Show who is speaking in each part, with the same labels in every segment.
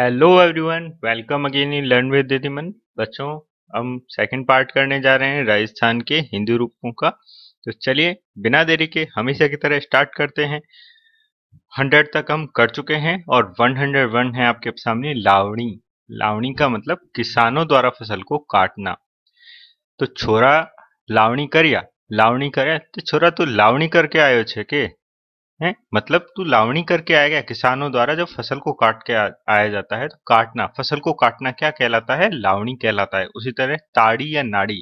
Speaker 1: hello everyone welcome again in learn with Didiman बच्चों हम second part करने जा रहे हैं राजस्थान के हिंदू रूपों का तो चलिए बिना देरी के हमेशा की तरह स्टार्ट करते हैं हंड्रेड तक हम कर चुके हैं और वन हंड्रेड वन है आपके सामने लावणी लावणी का मतलब किसानों द्वारा फसल को काटना तो छोरा लावणी करिया लावणी करे तो छोरा तू तो लावणी करके आयो छे के है मतलब तू लावणी करके आएगा किसानों द्वारा जब फसल को काट के आया जाता है तो काटना फसल को काटना क्या कहलाता है लावणी कहलाता है उसी तरह ताड़ी या नाड़ी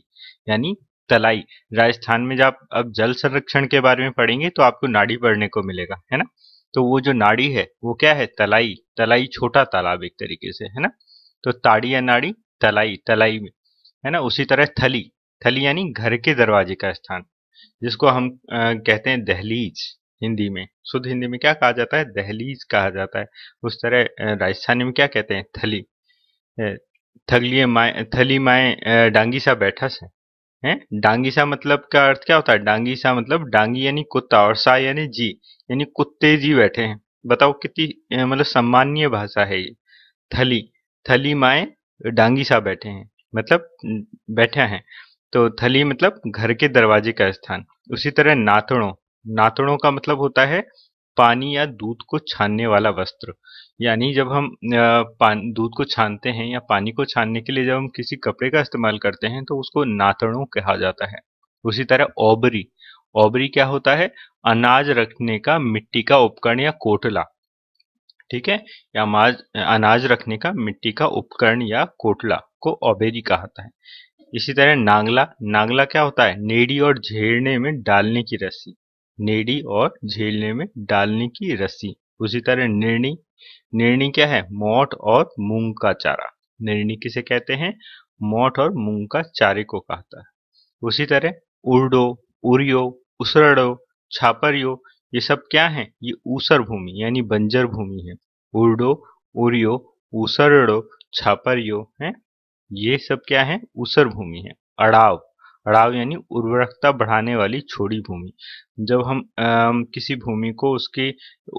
Speaker 1: यानी तलाई राजस्थान में जब अब जल संरक्षण के बारे में पढ़ेंगे तो आपको नाड़ी पढ़ने को मिलेगा है ना तो वो जो नाड़ी है वो क्या है तलाई तलाई छोटा तालाब एक तरीके से है ना तो ताड़ी या नाड़ी तलाई तलाई में है ना उसी तरह थली थली यानी घर के दरवाजे का स्थान जिसको हम आ, कहते हैं दहलीज हिंदी में शुद्ध हिंदी में क्या कहा जाता है दहलीज कहा जाता है उस तरह राजस्थानी में क्या कहते हैं थली थगलिए माए थली माए डांगी सा बैठा से है डांगी सा मतलब का अर्थ क्या होता है डांगी सा मतलब डांगी यानी कुत्ता और सा यानी जी यानी कुत्ते जी बैठे हैं बताओ कितनी मतलब सम्मानीय भाषा है ये थली थली माए डांगी सा बैठे हैं मतलब बैठे हैं तो थली मतलब घर के दरवाजे का स्थान उसी तरह नाथड़ों नातड़ों का मतलब होता है पानी या दूध को छानने वाला वस्त्र यानी जब हम दूध को छानते हैं या पानी को छानने के लिए जब हम किसी कपड़े का इस्तेमाल करते हैं तो उसको नातड़ों कहा जाता है उसी तरह ओबरी ओबरी क्या होता है अनाज रखने का मिट्टी का उपकरण या कोटला ठीक है या अनाज अनाज रखने का मिट्टी का उपकरण या कोटला को ओबेरी कहाता है इसी तरह नांगला नांगला क्या होता है नेड़ी और झेड़ने में डालने की रस्सी नेड़ी और झेलने में डालने की रस्सी उसी तरह निर्णी निर्णी क्या है मोठ और मूंग का चारा निर्णी किसे कहते हैं मोठ और मूंग का चारे को कहता है उसी तरह उर्डो उरियो उसरड़ो छापरियो ये सब क्या है ये ऊसर भूमि यानी बंजर भूमि है उर्डो उरियो उसरड़ो छापरियो है ये सब क्या है ऊसर भूमि है अड़ाव अड़ाव यानी उर्वरकता बढ़ाने वाली छोड़ी भूमि जब हम आ, किसी भूमि को उसकी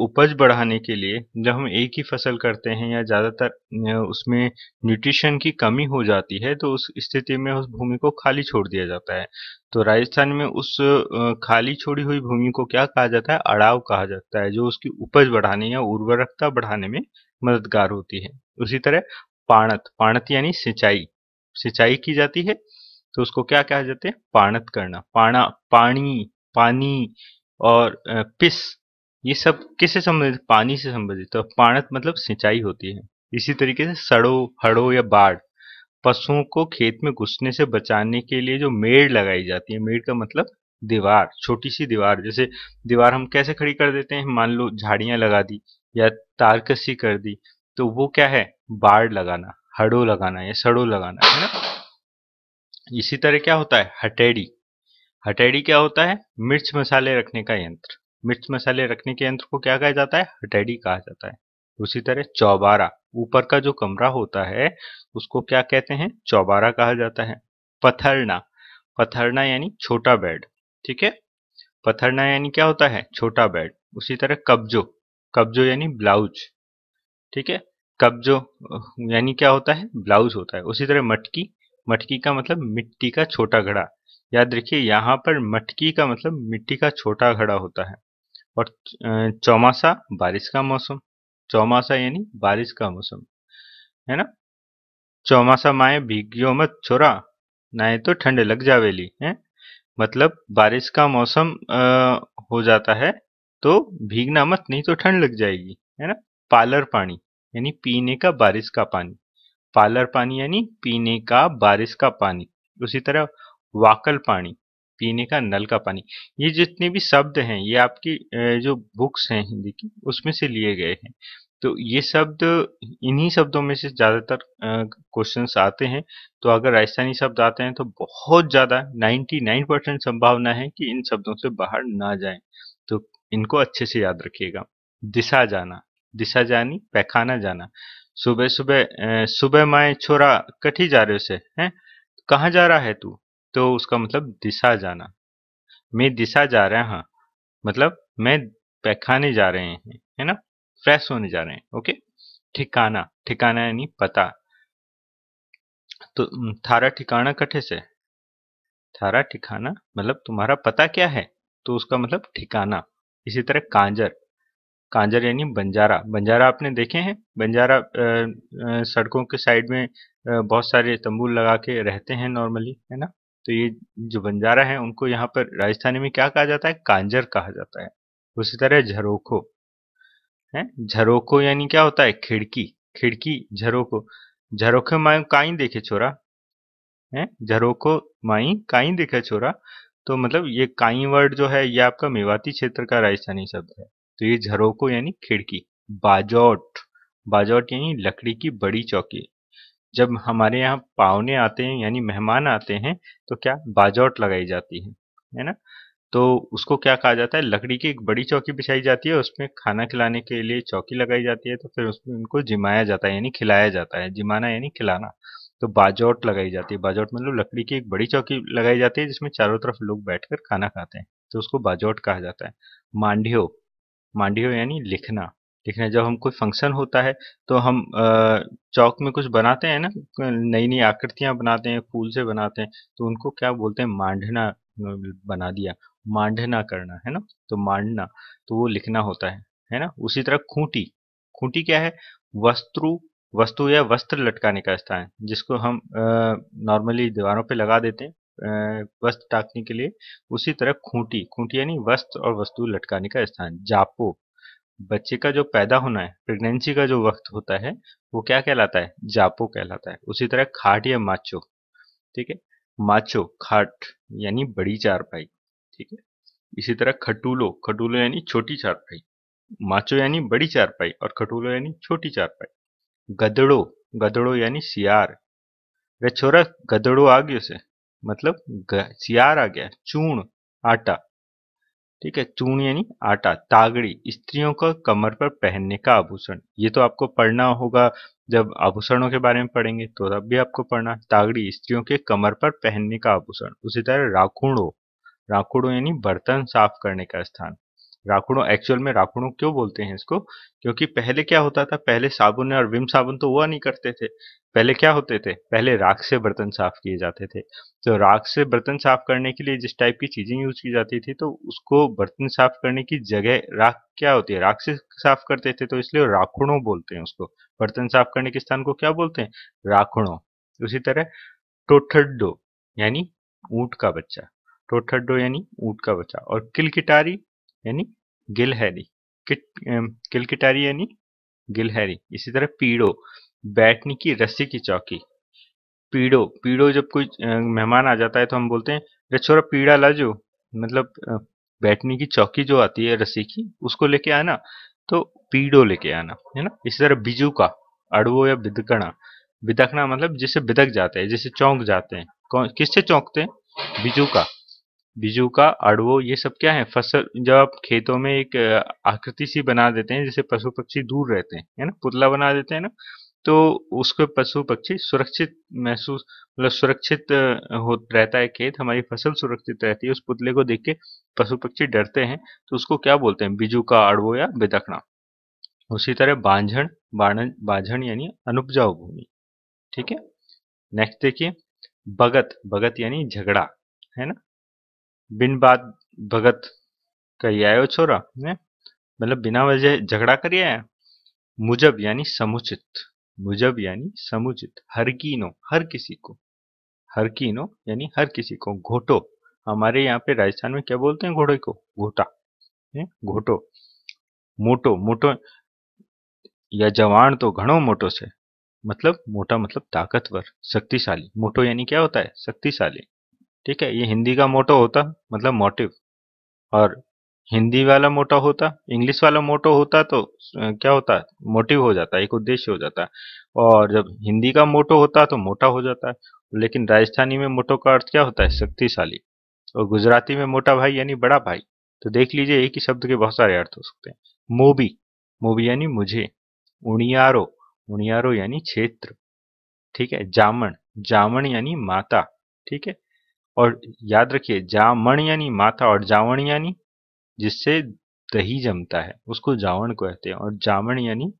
Speaker 1: उपज बढ़ाने के लिए जब हम एक ही फसल करते हैं या ज़्यादातर उसमें न्यूट्रिशन की कमी हो जाती है तो उस स्थिति में उस भूमि को खाली छोड़ दिया जाता है तो राजस्थान में उस खाली छोड़ी हुई भूमि को क्या कहा जाता है अड़ाव कहा जाता है जो उसकी उपज बढ़ाने या उर्वरकता बढ़ाने में मददगार होती है उसी तरह पाणत पाणत यानी सिंचाई सिंचाई की जाती है तो उसको क्या कहा जाते हैं पाणत करना पाणा पानी पानी और पिस ये सब किससे संबंधित पानी से संबंधित तो पाणत मतलब सिंचाई होती है इसी तरीके से सड़ो हड़ो या बाढ़ पशुओं को खेत में घुसने से बचाने के लिए जो मेड़ लगाई जाती है मेड़ का मतलब दीवार छोटी सी दीवार जैसे दीवार हम कैसे खड़ी कर देते हैं मान लो झाड़ियां लगा दी या तारकसी कर दी तो वो क्या है बाढ़ लगाना हड़ो लगाना या सड़ो लगाना है ना इसी तरह क्या होता है हटेड़ी हटेड़ी क्या होता है मिर्च मसाले रखने का यंत्र मिर्च मसाले रखने के यंत्र को क्या कहा जाता है हटेड़ी कहा जाता है उसी तरह चौबारा ऊपर का जो कमरा होता है उसको क्या कहते हैं चौबारा कहा जाता है पथरना पथरना यानी छोटा बेड ठीक है पथरना यानी क्या होता है छोटा बेड उसी तरह कब्जो कब्जो यानी ब्लाउज ठीक है कब्जो यानी क्या होता है ब्लाउज होता है उसी तरह मटकी मटकी का मतलब मिट्टी का छोटा घड़ा याद रखिए यहाँ पर मटकी का मतलब मिट्टी का छोटा घड़ा होता है और चौमासा बारिश का मौसम चौमासा यानी बारिश का मौसम है ना चौमासा माए भीगियो मत छोरा नाए तो ठंड लग जावेली है मतलब बारिश का मौसम आ, हो जाता है तो भीगना मत नहीं तो ठंड लग जाएगी है ना पालर पानी यानी पीने का बारिश का पानी पालर पानी यानी पीने का बारिश का पानी उसी तरह वाकल पानी पीने का नल का पानी ये जितने भी शब्द हैं ये आपकी जो बुक्स हैं हिंदी की उसमें से लिए गए हैं तो ये शब्द इन्हीं शब्दों में से ज़्यादातर क्वेश्चंस आते हैं तो अगर राजस्थानी शब्द आते हैं तो बहुत ज़्यादा 99 परसेंट संभावना है कि इन शब्दों से बाहर ना जाएं तो इनको अच्छे से याद रखिएगा दिशा जाना दिशा जानी पैखाना जाना सुबह सुबह सुबह माए छोरा कठी जा रहे से है कहाँ जा रहा है तू तो उसका मतलब दिशा जाना मैं दिशा जा रहा हाँ मतलब मैं पैखाने जा रहे हैं है ना फ्रेश होने जा रहे हैं ओके ठिकाना ठिकाना यानी पता तो थारा ठिकाना कठे से थारा ठिकाना मतलब तुम्हारा पता क्या है तो उसका मतलब ठिकाना इसी तरह कांजर कांजर यानी बंजारा बंजारा आपने देखे हैं बंजारा सड़कों के साइड में बहुत सारे तंबू लगा के रहते हैं नॉर्मली है ना तो ये जो बंजारा है उनको यहाँ पर राजस्थानी में क्या कहा जाता है कांजर कहा जाता है उसी तरह झरोखो है झरोखो यानी क्या होता है खिड़की खिड़की झरोखो झरोखे माई काई देखे छोरा है झरोखो माई काई देखे छोरा तो मतलब ये काई वर्ड जो है ये आपका मेवाती क्षेत्र का राजस्थानी शब्द है तो ये झरोको यानी खिड़की बाजौट बाजौट यानी लकड़ी की बड़ी चौकी जब हमारे यहाँ पावने आते हैं यानी मेहमान आते हैं तो क्या बाजौट लगाई जाती है है ना तो उसको क्या कहा जाता है लकड़ी की एक बड़ी चौकी बिछाई जाती है उसमें खाना खिलाने के लिए चौकी लगाई जाती है तो फिर उसमें उनको जिमाया जाता है यानी खिलाया जाता है जिमाना यानी खिलाना तो बाजौट लगाई जाती है बाजौट मतलब लकड़ी की एक बड़ी चौकी लगाई जाती है जिसमें चारों तरफ लोग बैठकर खाना खाते हैं तो उसको बाजौट कहा जाता है मांडियो मांडियो यानी लिखना लिखना जब हम कोई फंक्शन होता है तो हम चौक में कुछ बनाते हैं ना नई नई आकृतियां बनाते हैं फूल से बनाते हैं तो उनको क्या बोलते हैं मांडना बना दिया मांडना करना है ना तो मांडना तो वो लिखना होता है है ना उसी तरह खूंटी खूंटी क्या है वस्त्रु वस्तु या वस्त्र लटकाने का स्थान जिसको हम नॉर्मली दीवारों पे लगा देते हैं वस्त्र टाकने के लिए उसी तरह खूंटी खूंटी यानी वस्त्र और वस्तु लटकाने का स्थान जापो बच्चे का जो पैदा होना है प्रेगनेंसी का जो वक्त होता है वो क्या कहलाता है जापो कहलाता है उसी तरह खाट या माचो ठीक है माचो खाट यानी बड़ी चारपाई ठीक है इसी तरह खटूलो खटूलो यानी छोटी चारपाई माचो यानी बड़ी चारपाई और खटूलो यानी छोटी चारपाई गदड़ो गदड़ो यानी सियार रे छोरा गदड़ो आ गयो से मतलब सियार आ गया चूण आटा ठीक है चूण यानी आटा तागड़ी स्त्रियों का कमर पर पहनने का आभूषण ये तो आपको पढ़ना होगा जब आभूषणों के बारे में पढ़ेंगे तो तब भी आपको पढ़ना तागड़ी स्त्रियों के कमर पर पहनने का आभूषण उसी तरह राखुड़ो राखुड़ो यानी बर्तन साफ करने का स्थान राखुड़ो एक्चुअल में राखुड़ो क्यों बोलते हैं इसको क्योंकि पहले क्या होता था पहले साबुन और विम साबुन तो हुआ नहीं करते थे पहले क्या होते थे पहले राख से बर्तन साफ किए जाते थे तो राख से बर्तन साफ करने के लिए जिस टाइप की चीजें यूज की जाती थी तो उसको बर्तन साफ करने की जगह राख क्या होती है राख से साफ करते थे तो इसलिए राखुड़ो बोलते हैं उसको बर्तन साफ करने के स्थान को क्या बोलते हैं राखुड़ो उसी तरह टोठड्डो यानी ऊंट का बच्चा टोठड्डो यानी ऊंट का बच्चा और किलकिटारी यानी गिलहरी किट किलकिटारी यानी गिलहरी इसी तरह पीड़ो बैठने की रस्सी की चौकी पीड़ो पीड़ो जब कोई मेहमान आ जाता है तो हम बोलते हैं अरे छोरा पीड़ा लाजो मतलब बैठने की चौकी जो आती है रस्सी की उसको लेके आना तो पीड़ो लेके आना है ना इसी तरह बिजू का अड़वो या बिदकना बिदकना मतलब जिसे बिदक जाते हैं जिसे चौंक जाते हैं कौन किससे चौंकते हैं बिजू का का अड़वो ये सब क्या है फसल जब आप खेतों में एक आकृति सी बना देते हैं जैसे पशु पक्षी दूर रहते हैं है ना पुतला बना देते हैं ना तो उसको पशु पक्षी सुरक्षित महसूस मतलब सुरक्षित हो रहता है खेत हमारी फसल सुरक्षित रहती है उस पुतले को देख के पशु पक्षी डरते हैं तो उसको क्या बोलते हैं बिजू का अड़वो या बेदखना उसी तरह बांझण बांझण यानी अनुपजाऊ भूमि ठीक है नेक्स्ट देखिए बगत बगत यानी झगड़ा है ना बिन बात भगत कही आयो छोरा ने मतलब बिना वजह झगड़ा करिए मुजब यानी समुचित मुजब यानी समुचित हर की नो हर किसी को हर की नो यानी हर किसी को घोटो हमारे यहाँ पे राजस्थान में क्या बोलते हैं घोड़े को घोटा घोटो मोटो मोटो या जवान तो घणो मोटो से मतलब मोटा मतलब ताकतवर शक्तिशाली मोटो यानी क्या होता है शक्तिशाली ठीक है ये हिंदी का मोटो होता मतलब मोटिव और हिंदी वाला मोटा होता इंग्लिश वाला मोटो होता तो क्या होता मोटिव हो जाता एक उद्देश्य हो जाता और जब हिंदी का मोटो होता तो मोटा हो जाता है लेकिन राजस्थानी में मोटो का अर्थ क्या होता है शक्तिशाली और गुजराती में मोटा भाई यानी बड़ा भाई तो देख लीजिए एक ही शब्द के बहुत सारे अर्थ हो सकते हैं मोबी मोबी यानी मुझे उणियारो उणियारो यानी क्षेत्र ठीक है जामण जामण यानी माता ठीक है और याद रखिए जामण यानी माथा और जावण यानी जिससे दही जमता है उसको जावण कहते हैं और जामण यानी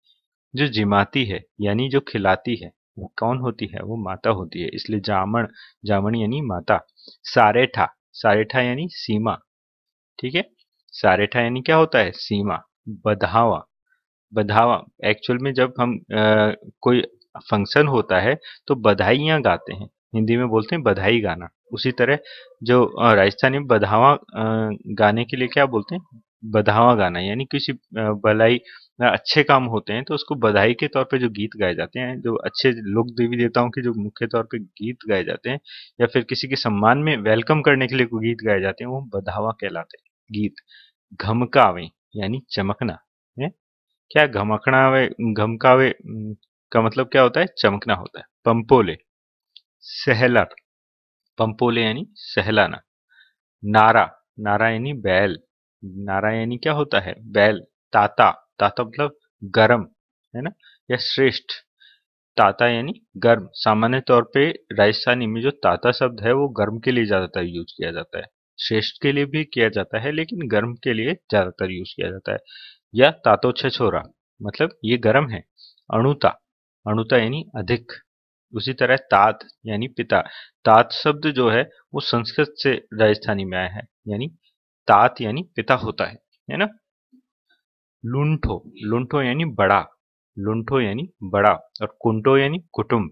Speaker 1: जो जिमाती है यानी जो खिलाती है वो कौन होती है वो माता होती है इसलिए जामण जामण यानी माता सारेठा सारेठा यानी सीमा ठीक है सारेठा यानी क्या होता है सीमा बधावा बधावा एक्चुअल में जब हम आ, कोई फंक्शन होता है तो बधाइयां गाते हैं हिंदी में बोलते हैं बधाई गाना उसी तरह जो राजस्थानी में बधावा गाने के लिए क्या बोलते हैं बधावा गाना यानी किसी भलाई अच्छे काम होते हैं तो उसको बधाई के तौर पे जो गीत गाए जाते हैं जो अच्छे लोक देवी देवताओं के जो मुख्य तौर पे गीत गाए जाते हैं या फिर किसी के सम्मान में वेलकम करने के लिए कोई गीत गाए जाते हैं वो बधावा कहलाते हैं गीत घमकावे यानी चमकना है क्या घमकनावे घमकावे का मतलब क्या होता है चमकना होता है पंपोले सहलर पंपोले यानी सहलाना नारा नारा यानी बैल नारा यानी क्या होता है बैल ताता ताता मतलब गर्म है ना या श्रेष्ठ ताता यानी गर्म सामान्य तौर पे राजस्थानी में जो ताता शब्द है वो गर्म के लिए ज्यादातर यूज किया जाता है श्रेष्ठ के लिए भी किया जाता है लेकिन गर्म के लिए ज्यादातर यूज किया जाता है या तातो छछोरा मतलब ये गर्म है अणुता अणुता यानी अधिक उसी तरह तात यानी पिता तात शब्द जो है वो संस्कृत से राजस्थानी में आया है यानी तात यानी पिता होता है है ना लुंठो लुंठो यानी बड़ा लुंठो यानी बड़ा और कुंटो यानी कुटुंब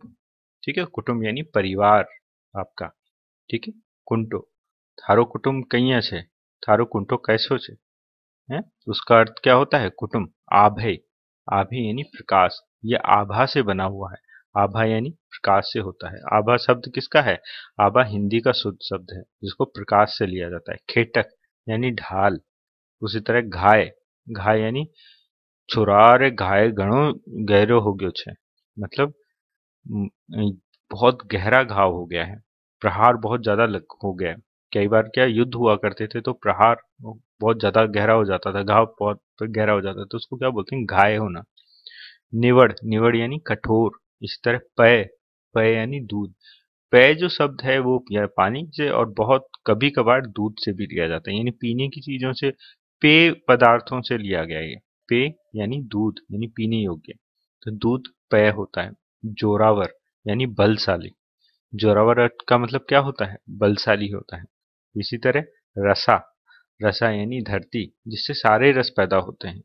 Speaker 1: ठीक है कुटुंब यानी परिवार आपका ठीक है कुंटो थारो कुटुंब कई है थारो कुंटो कैसो है उसका अर्थ क्या होता है कुटुंब आभे आभे यानी प्रकाश यह आभा से बना हुआ है आभा यानी प्रकाश से होता है आभा शब्द किसका है आभा हिंदी का शुद्ध शब्द है जिसको प्रकाश से लिया जाता है खेटक यानी ढाल उसी तरह घाय घाय यानी छुरार घाय गणों गहरे हो गयो छे मतलब बहुत गहरा घाव हो गया है प्रहार बहुत ज्यादा हो गया है कई बार क्या युद्ध हुआ करते थे तो प्रहार बहुत ज्यादा गहरा हो जाता था घाव बहुत गहरा हो जाता था तो उसको क्या बोलते हैं घाय होना निवड़ निवड़ यानी कठोर इस तरह पय पय यानी दूध पय जो शब्द है वो पानी से और बहुत कभी कभार दूध से भी लिया जाता है यानी पीने की चीजों से पेय पदार्थों से लिया गया ये पेय यानी दूध यानी पीने योग्य तो दूध पय होता है जोरावर यानी बलशाली जोरावर का मतलब क्या होता है बलशाली होता है इसी तरह रसा रसा यानी धरती जिससे सारे रस पैदा होते हैं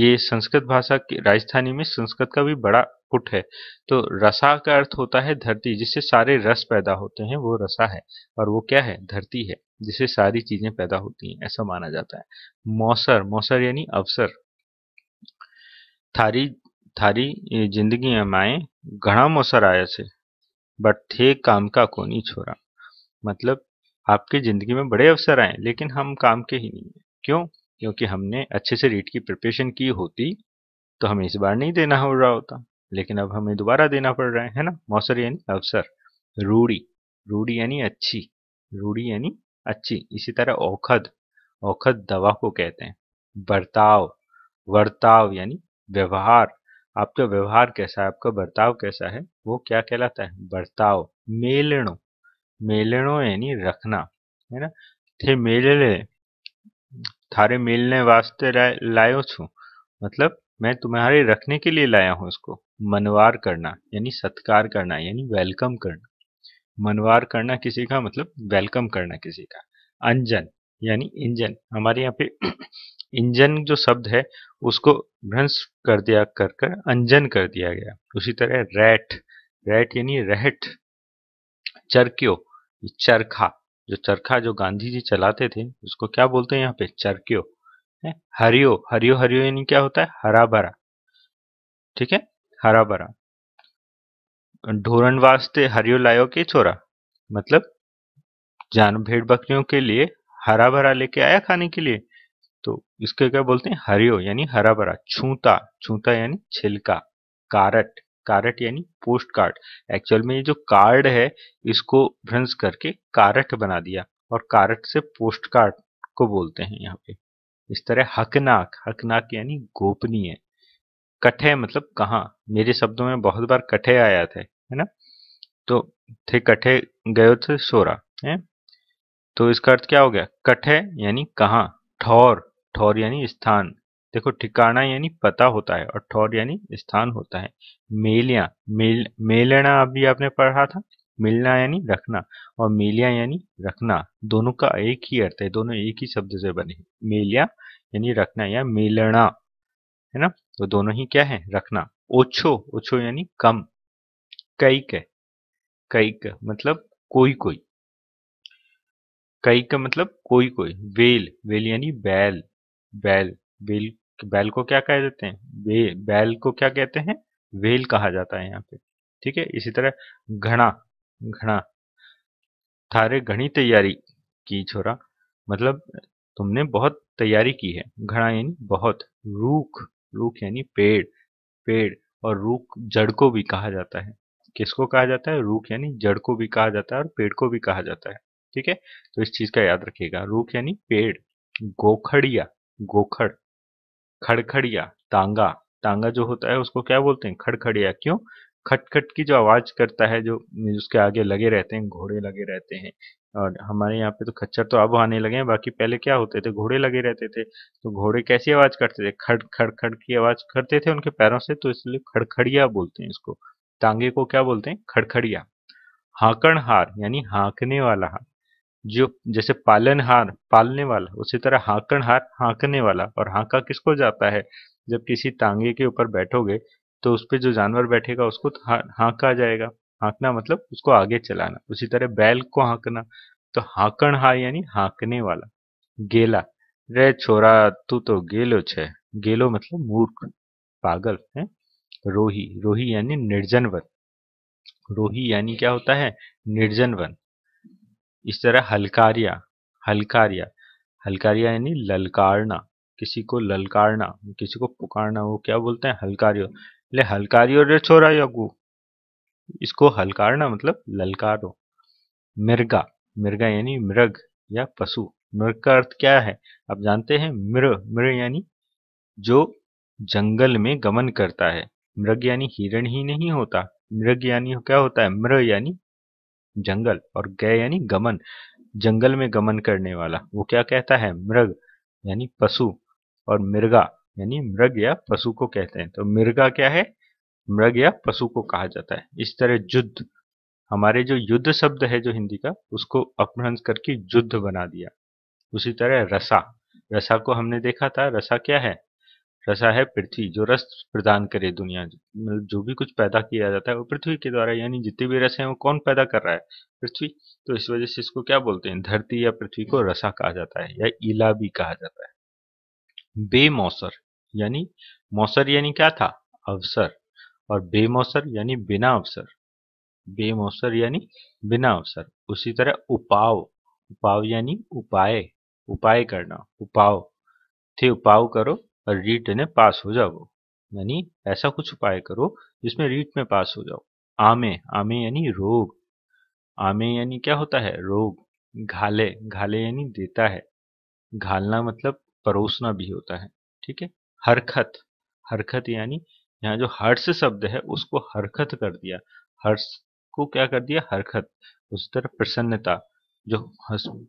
Speaker 1: ये संस्कृत भाषा की राजस्थानी में संस्कृत का भी बड़ा पुट है तो रसा का अर्थ होता है धरती जिससे सारे रस पैदा होते हैं वो रसा है और वो क्या है धरती है जिससे सारी चीजें पैदा होती हैं ऐसा माना जाता है मौसर मौसर यानी अवसर थारी थारी जिंदगी माए घना मौसर आया से बट थे काम का कोनी छोरा मतलब आपके जिंदगी में बड़े अवसर आए लेकिन हम काम के ही नहीं है क्यों क्योंकि हमने अच्छे से रीट की प्रिपरेशन की होती तो हमें इस बार नहीं देना हो रहा होता लेकिन अब हमें दोबारा देना पड़ रहा है है ना मौसर यानी अवसर रूढ़ी रूढ़ी यानी अच्छी रूढ़ी यानी अच्छी इसी तरह औखद औखद दवा को कहते हैं बर्ताव वर्ताव यानी व्यवहार आपका व्यवहार कैसा है आपका बर्ताव कैसा है वो क्या कहलाता है बर्ताव मेलणो मेलणो यानी रखना है ना थे मेले थारे मेलने वास्ते लायो छू मतलब मैं तुम्हारे रखने के लिए लाया हूँ उसको मनवार करना यानी सत्कार करना यानी वेलकम करना मनवार करना किसी का मतलब वेलकम करना किसी का अंजन यानी इंजन हमारे यहाँ पे इंजन जो शब्द है उसको भ्रंश कर दिया कर कर अंजन कर दिया गया उसी तरह रैट रैट यानी रहट चरक्यो चरखा जो चरखा जो गांधी जी चलाते थे उसको क्या बोलते हैं यहाँ पे चरक्यो है हरियो हरियो हरियो यानी क्या होता है हरा भरा ठीक है हरा भरा ढोरन वास्ते हरियो लायो के छोरा मतलब जान भेड़ बकरियों के लिए हरा भरा लेके आया खाने के लिए तो इसके क्या बोलते हैं हरियो यानी हरा भरा छूता छूता यानी छिलका कारट कारट यानी पोस्ट कार्ड एक्चुअल में ये जो कार्ड है इसको भ्रंश करके कारट बना दिया और कारट से पोस्ट कार्ड को बोलते हैं यहाँ पे इस तरह हकनाक हकनाक यानी गोपनीय कठे मतलब कहाँ मेरे शब्दों में बहुत बार कठे आया थे है ना तो थे कठे गयो थे सोरा है तो इसका अर्थ क्या हो गया कठे यानी कहाँ ठौर ठौर यानी स्थान देखो ठिकाना यानी पता होता है और ठौर यानी स्थान होता है मेलिया मेल मेलना अभी आपने पढ़ा था मिलना यानी रखना और मेलिया यानी रखना दोनों का एक ही अर्थ है दोनों एक ही शब्द से बने मेलिया यानी रखना या मेलना है ना वो तो दोनों ही क्या है रखना ओछो ओछो यानी कम कई के कई के मतलब कोई कोई कई का मतलब कोई कोई वेल वेल यानी बैल बैल बेल बैल को क्या कह देते हैं बे, बैल को क्या कहते हैं वेल कहा जाता है यहाँ पे ठीक है इसी तरह घना घना थारे घनी तैयारी की छोरा मतलब तुमने बहुत तैयारी की है घना यानी बहुत रूख रूख यानी पेड़ पेड़ और रूख जड़ को भी कहा जाता है किसको कहा जाता है रूख यानी जड़ को भी कहा जाता है और पेड़ को भी कहा जाता है ठीक है तो इस चीज का याद रखिएगा रूख यानी पेड़ गोखड़िया गोखड़ खड़खड़िया तांगा तांगा जो होता है उसको क्या बोलते हैं खड़खड़िया क्यों खटखट की जो आवाज करता है जो उसके आगे लगे रहते हैं घोड़े लगे रहते हैं और हमारे यहाँ पे तो खच्चर तो अब आने लगे हैं बाकी पहले क्या होते थे घोड़े लगे रहते थे तो घोड़े कैसी आवाज करते थे खड़ खड़ खड़ की आवाज करते थे उनके पैरों से तो इसलिए खड़खड़िया बोलते हैं इसको टांगे को क्या बोलते हैं खड़खड़िया हाकण हार यानी हाँकने वाला हार जो जैसे पालन हार पालने वाला उसी तरह हाकण हार हाँकने वाला और हाँका किसको जाता है जब किसी टांगे के ऊपर बैठोगे तो उस पर जो जानवर बैठेगा उसको तो हाँका जाएगा हाँकना मतलब उसको आगे चलाना उसी तरह बैल को हाँकना तो हाँकण हा यानी हाँकने वाला गेला रे छोरा तू तो गेलो छे गेलो मतलब मूर्ख पागल है रोही रोही यानी निर्जन वन रोही यानी क्या होता है निर्जन वन इस तरह हलकारिया हलकारिया हलकारिया यानी ललकारना किसी को ललकारना किसी को पुकारना वो क्या बोलते हैं हलकारियो ले हलकारियो रे छोरा यगू इसको हलकारना मतलब ललकारो मिर्गा मिर्गा यानी मृग या पशु मृग का अर्थ क्या है आप जानते हैं मृ मृ यानी जो जंगल में गमन करता है मृग यानी हिरण ही नहीं होता मृग यानी क्या होता है मृ यानी जंगल और गय यानी गमन जंगल में गमन करने वाला वो क्या कहता है मृग यानी पशु और मिर्गा यानी मृग या पशु को कहते हैं तो मिर्गा क्या है मृग या पशु को कहा जाता है इस तरह युद्ध हमारे जो युद्ध शब्द है जो हिंदी का उसको अपभ्रंश करके युद्ध बना दिया उसी तरह रसा रसा को हमने देखा था रसा क्या है रसा है पृथ्वी जो रस प्रदान करे दुनिया मतलब जो भी कुछ पैदा किया जाता है वो पृथ्वी के द्वारा यानी जितने भी रस हैं वो कौन पैदा कर रहा है पृथ्वी तो इस वजह से इसको क्या बोलते हैं धरती या पृथ्वी को रसा कहा जाता है या इला भी कहा जाता है बेमौसर यानी मौसर यानी क्या था अवसर और बेमौसर यानी बिना अवसर बेमौसर यानी बिना अवसर उसी तरह उपाव उपाव यानी उपाय उपाय करना उपाव थे उपाव करो और रीट ने पास हो जाओ यानी ऐसा कुछ उपाय करो जिसमें रीट में पास हो जाओ आमे आमे यानी रोग आमे यानी क्या होता है रोग घाले घाले यानी देता है घालना मतलब परोसना भी होता है ठीक है हरखत हरखत यानी यहाँ जो हर्ष शब्द है उसको हरकत कर दिया हर्ष को क्या कर दिया हरकत उस तरह प्रसन्नता जो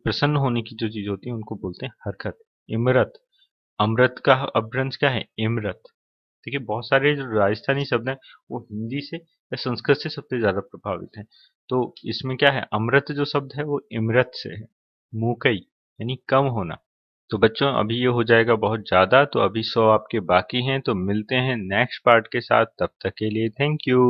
Speaker 1: प्रसन्न होने की जो चीज होती है उनको बोलते हैं हरकत इमरत अमृत का अभ्रंश क्या है इमरत ठीक है बहुत सारे जो राजस्थानी शब्द हैं वो हिंदी से या संस्कृत से सबसे ज्यादा प्रभावित हैं तो इसमें क्या है अमृत जो शब्द है वो इमरत से है मुकई यानी कम होना तो बच्चों अभी ये हो जाएगा बहुत ज़्यादा तो अभी सौ आपके बाकी हैं तो मिलते हैं नेक्स्ट पार्ट के साथ तब तक के लिए थैंक यू